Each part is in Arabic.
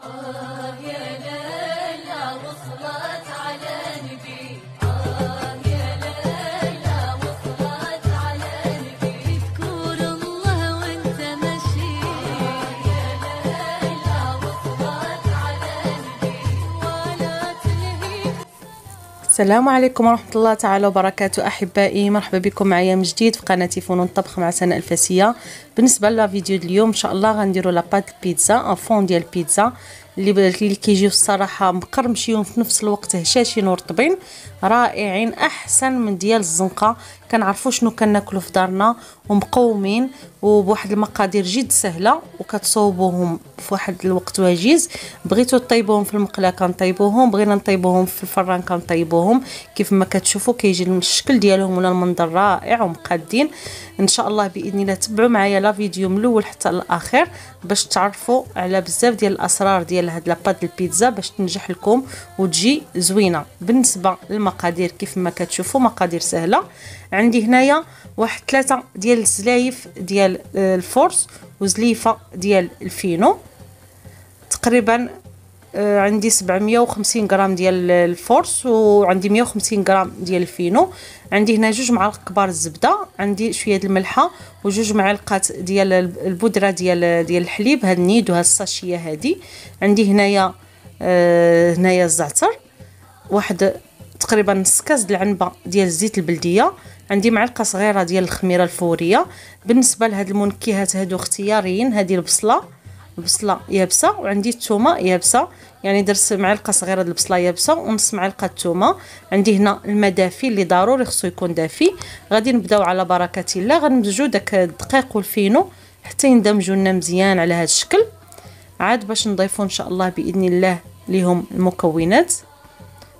Oh. السلام عليكم ورحمة الله تعالى وبركاته أحبائي مرحبا بكم معايا من جديد في قناة فنون الطبخ مع سناء الفاسية بالنسبة لفيديو اليوم إن شاء الله غنديرو لاباط البيتزا فون ديال البيتزا اللي كيجيو الصراحه مقرمشين في نفس الوقت هشاشين ورطبين رائعين احسن من ديال الزنقه كنعرفوا شنو كناكلو في دارنا ومقومين وبواحد المقادير جد سهله وكتصوبوهم في واحد الوقت وجيز بغيتو طيبوهم في المقله كنطيبوهم بغينا نطيبوهم في الفران كنطيبوهم كيف ما كتشوفوا كيجي الشكل ديالهم ولا المنظر رائع ومقادين ان شاء الله باذن الله تبعوا معايا لا فيديو من الاول حتى الاخر باش تعرفوا على بزاف ديال الاسرار ديال هاد لاباد البيتزا باش تنجح لكم وتجي زوينه بالنسبه للم مقادير كيف ما كتشوفوا مقادير سهله عندي هنايا واحد ثلاثه ديال الزلايف ديال آه، الفورس وزليفه ديال الفينو تقريبا آه، عندي 750 غرام ديال الفورس وعندي 150 غرام ديال الفينو عندي هنا جوج معالق كبار الزبده عندي شويه ديال الملحه وجوج معلقات ديال البودره ديال ديال الحليب هاد النيد وهاد الساشيه هادي عندي هنايا آه، هنايا الزعتر واحد تقريبا نص كاس د العنبه ديال الزيت البلديه عندي معلقه صغيره ديال الخميره الفوريه بالنسبه لهاد المنكهات هادو اختياريين هذه البصله البصله يابسه وعندي الثومه يابسه يعني درت معلقه صغيره د البصله يابسه ونص معلقه الثومه عندي هنا الماء دافي اللي ضروري خصو يكون دافي غادي نبداو على بركه الله غنمزجو داك الدقيق والفينو حتى يندمجوا لنا مزيان على هذا الشكل عاد باش نضيفوا ان شاء الله باذن الله ليهم المكونات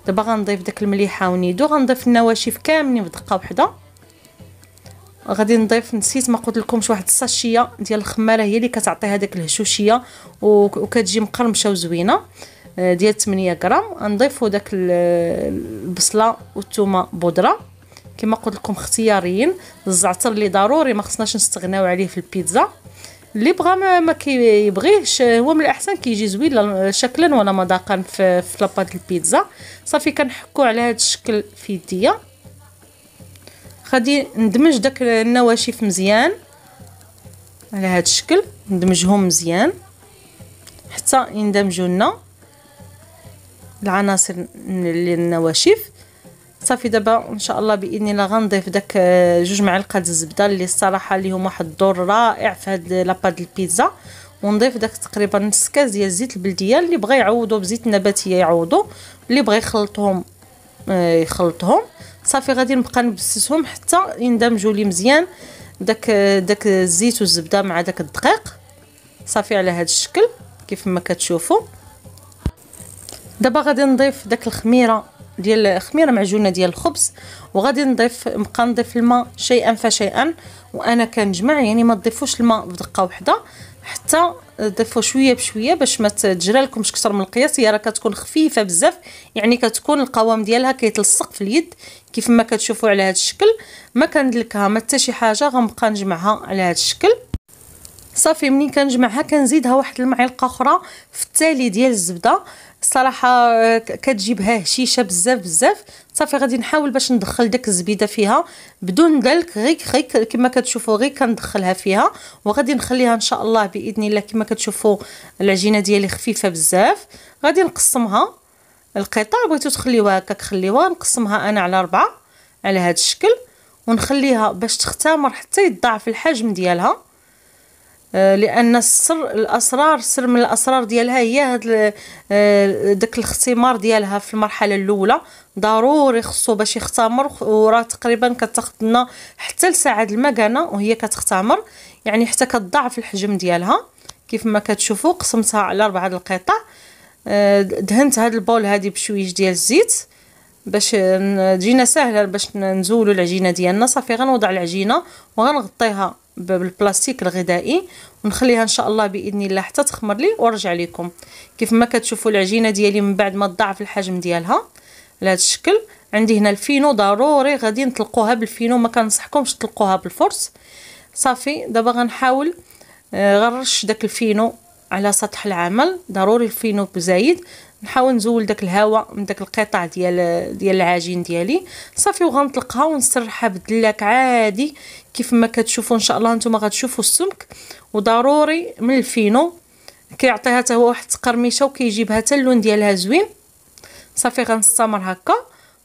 دابا غنضيف داك المليحه ونيدو غنضيف النواشف كاملين في دقه وحده غادي نضيف نسيت ما قلت لكمش واحد الساشيه ديال الخماره هي اللي كتعطي هذاك الهشوشيه وكتجي مقرمشه وزوينه آه، ديال 8 غرام غنضيفو داك البصله والثومه بودره كما قلت لكم اختياريين الزعتر اللي ضروري ما خصناش نستغناو عليه في البيتزا اللي بغى ما, كيبغيهش هو من الاحسن كيجي زوين شكلا ولا مذاقا في, في لاباط البيتزا صافي كنحكو على هذا الشكل في يديا غادي ندمج داك النواشف مزيان على هذا الشكل ندمجهم مزيان حتى يندمجوا لنا العناصر اللي النواشف صافي دابا ان شاء الله باذن الله غنضيف داك آه، جوج معالق الزبده اللي الصراحه ليهم واحد الدور رائع في هاد لاباد البيتزا ونضيف داك تقريبا نص كاس ديال الزيت البلديه اللي بغى يعوضو بزيت النباتيه يعوضو اللي بغى يخلطهم آه، يخلطهم صافي غادي نبقى نبسسهم حتى يندمجوا لي مزيان داك آه، داك الزيت والزبده مع داك الدقيق صافي على هذا الشكل كيف ما كتشوفوا دابا غادي نضيف داك الخميره ديال الخميره معجونه ديال الخبز وغادي نضيف نبقى نضيف الماء شيئا فشيئا وانا كنجمع يعني ما تضيفوش الماء بدقه واحده حتى ضيفوا شويه بشويه باش ما تجرى لكمش كثر من القياس هي راه كتكون خفيفه بزاف يعني كتكون القوام ديالها كيتلصق في اليد كيف ما كتشوفوا على هذا الشكل ما كندلكها ما حتى شي حاجه غنبقى نجمعها على هذا الشكل صافي منين كنجمعها كنزيدها واحد المعلقه اخرى في التالي ديال الزبده الصراحه آه، كتجيبها هشيشه بزاف بزاف صافي غادي نحاول باش ندخل داك الزبيده فيها بدون دلك غير غير كما كتشوفوا غير كندخلها فيها وغادي نخليها ان شاء الله باذن الله كما كتشوفوا العجينه ديالي خفيفه بزاف غادي نقسمها القطع بغيتو تخليوها هكاك خليوها نقسمها انا على ربعة على هذا الشكل ونخليها باش تختمر حتى يضاعف الحجم ديالها آه، لان السر الاسرار سر من الاسرار ديالها هي هاد آه، داك الاختمار ديالها في المرحله الاولى ضروري خصو باش يختمر وراه تقريبا كتاخذ لنا حتى لساعه المكانه وهي كتختمر يعني حتى كتضاعف الحجم ديالها كيف ما كتشوفوا قسمتها على اربعه القطع آه، دهنت هاد البول هادي بشويش ديال الزيت باش تجينا ساهله باش نزولوا العجينه ديالنا صافي غنوضع العجينه وغنغطيها بالبلاستيك الغذائي ونخليها ان شاء الله باذن الله حتى تخمر لي وارجع لكم كيف ما كتشوفوا العجينه ديالي من بعد ما تضاعف الحجم ديالها على هذا الشكل عندي هنا الفينو ضروري غادي نطلقوها بالفينو ما كنصحكمش تطلقوها بالفرص صافي دابا غنحاول آه، غنرش داك الفينو على سطح العمل ضروري الفينو بزايد نحاول نزول داك الهواء من داك القطع ديال ديال العجين ديالي صافي وغنطلقها ونسرحها بالدلاك عادي كيف ما كتشوفوا ان شاء الله نتوما غتشوفوا السمك وضروري من الفينو كيعطيها حتى هو واحد التقرميشه وكيجيبها حتى اللون ديالها زوين صافي غنستمر هكا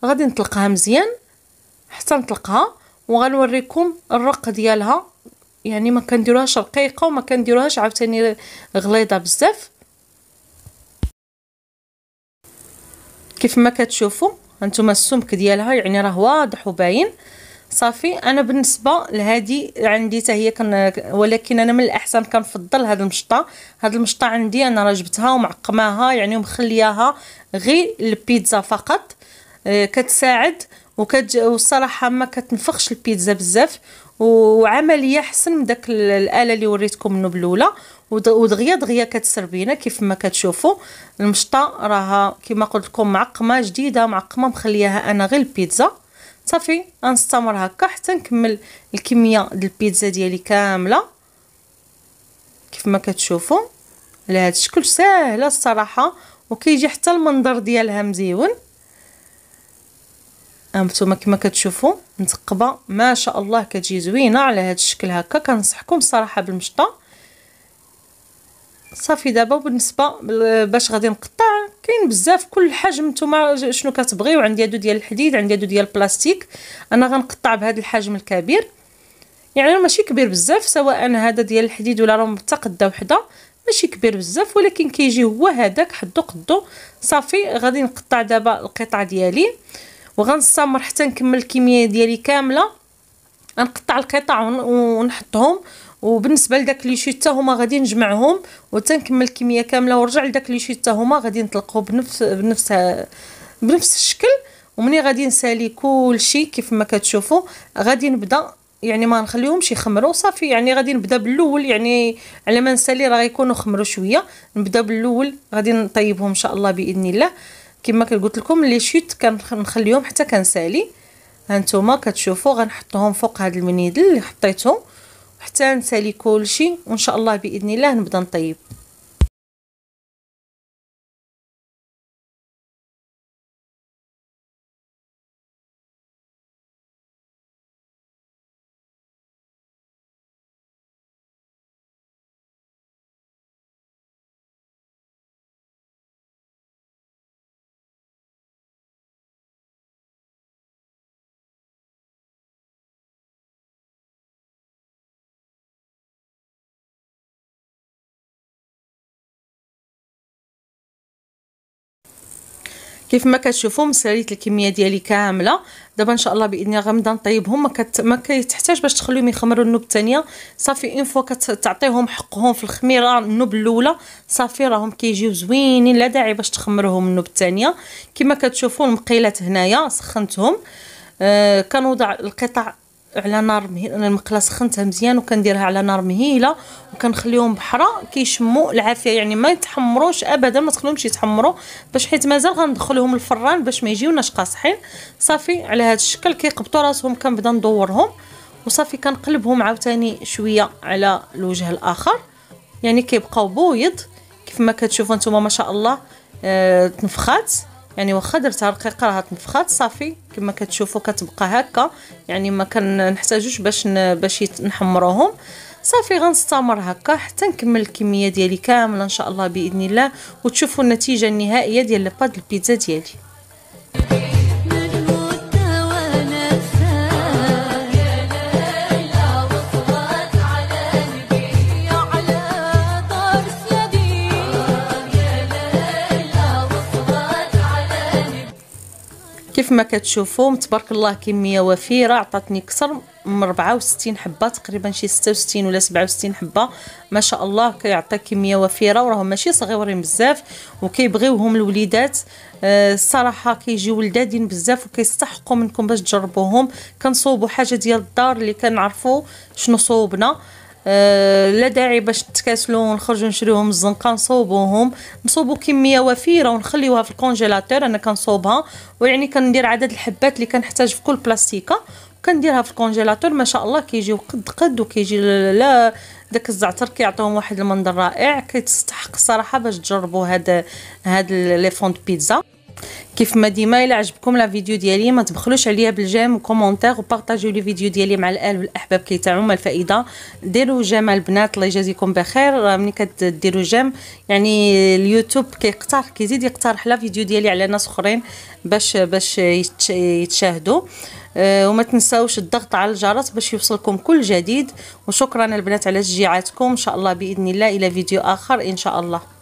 غادي نطلقها مزيان حتى نطلقها وغنوريكم الرق ديالها يعني ما كنديروهاش رقيقه وما كنديروهاش عاوتاني غليظه بزاف كيف ما كتشوفوا هانتوما السمك ديالها يعني راه واضح وباين صافي انا بالنسبه لهادي عندي حتى هي كن ولكن انا من الاحسن كنفضل هاد المشطه هاد المشطه عندي انا راه جبتها ومعقماها يعني ومخلياها غير البيتزا فقط آه، كتساعد وكت والصراحه ما كتنفخش البيتزا بزاف وعمليه احسن من داك الاله اللي وريتكم منه بالاولى ودغيا دغيا كتسربينا كيف ما كتشوفوا المشطه راها كما قلت لكم معقمه جديده معقمه مخلياها انا غير البيتزا صافي غنستمر هكا حتى نكمل الكميه ديال البيتزا ديالي كامله كيف ما كتشوفوا على هذا الشكل ساهله الصراحه وكيجي حتى المنظر ديالها مزيون انتما كما كتشوفوا متقبه ما شاء الله كتجي زوينه على هذا الشكل هكا كنصحكم الصراحه بالمشطه صافي دابا بالنسبه باش غادي نقطع كاين بزاف كل حجم نتوما شنو كتبغيو عندي هادو ديال الحديد عندي هادو ديال البلاستيك انا غنقطع بهذا الحجم الكبير يعني ماشي كبير بزاف سواء هذا ديال الحديد ولا راه متقده وحده ماشي كبير بزاف ولكن كيجي هو هذاك حدو قدو صافي غادي نقطع دابا القطع ديالي وغنستمر حتى نكمل الكميه ديالي كامله غنقطع القطع ونحطهم وبالنسبه لداك لي شيت هما غادي نجمعهم وتنكمل الكميه كامله ونرجع لداك لي شيت هما غادي نطلقو بنفس بنفس بنفس الشكل ومني غادي نسالي كلشي كيف ما كتشوفوا غادي نبدا يعني ما نخليهمش يخمروا صافي يعني غادي نبدا بالاول يعني على ما نسالي راه غيكونوا خمروا شويه نبدا بالاول غادي نطيبهم ان شاء الله باذن الله كما قلت لكم لي شوت كنخليهم حتى كنسالي هانتوما كتشوفوا غنحطهم فوق هاد المنيدل اللي حطيتهم حتى نسالي كلشي وان شاء الله باذن الله نبدا نطيب كيف ما كتشوفوا مساليت الكميه ديالي كامله دابا ان شاء الله باذن الله غنبدا نطيبهم ما كت... ما كيتحتاج باش تخليهم يخمروا النوب الثانيه صافي اون فوا كتعطيهم حقهم في الخميره النوب الاولى صافي راهم كيجيو زوينين لا داعي باش تخمرهم النوب الثانيه كما كتشوفوا المقيلات هنايا سخنتهم آه كنوضع القطع على نار مهيله انا المقله سخنتها مزيان وكنديرها على نار مهيله وكنخليهم بحرا كيشموا العافيه يعني ما يتحمروش ابدا ما تخليهمش يتحمروا باش حيت مازال غندخلهم الفران باش ما يجيوناش قاصحين صافي على هذا الشكل كيقبطوا راسهم كنبدا ندورهم وصافي كنقلبهم عاوتاني شويه على الوجه الاخر يعني كيبقاو بويض كيف ما كتشوفوا نتوما ما شاء الله آه تنفخات يعني واخا درتها رقيقه راها تنفخات صافي كما كتشوفوا كتبقى هكا يعني ما كنحتاجوش باش باش نحمروهم صافي غنستمر هكا حتى نكمل الكميه ديالي كامله ان شاء الله باذن الله وتشوفوا النتيجه النهائيه ديال لاباد البيتزا ديالي كيف ما كتشوفوا تبارك الله كميه وفيره عطاتني كثر من 64 حبه تقريبا شي 66 ولا 67 حبه ما شاء الله كيعطي كميه وفيره وراهم ماشي صغيورين بزاف وكيبغيوهم الوليدات آه الصراحه كيجيو ولدادين بزاف وكيستحقوا منكم باش تجربوهم كنصوبوا حاجه ديال الدار اللي كنعرفوا شنو صوبنا آه، لا داعي باش نتكاسلو ونخرجو نشريوهم من الزنقه نصوبوهم نصوبو كميه وفيره ونخليوها في الكونجيلاتور انا كنصوبها ويعني كندير عدد الحبات اللي كنحتاج في كل بلاستيكه كنديرها في الكونجيلاتور ما شاء الله كيجيو قد قد وكيجي لا داك الزعتر كيعطيهم واحد المنظر رائع كتستحق الصراحه باش تجربوا هاد هاد لي فوند بيتزا كيف ما ديما الا عجبكم لا فيديو ديالي ما تبخلوش عليا بالجيم وكومونتير وبارطاجيو لي فيديو ديالي مع الاهل والاحباب كي تعم الفائده ديروا جيم البنات الله يجازيكم بخير ملي كديروا جيم يعني اليوتيوب كيقترح كيزيد يقترح لا فيديو ديالي على ناس اخرين باش باش يتشاهدوا آه، وما تنساوش الضغط على الجرس باش يوصلكم كل جديد وشكرا البنات على شجاعتكم ان شاء الله باذن الله الى فيديو اخر ان شاء الله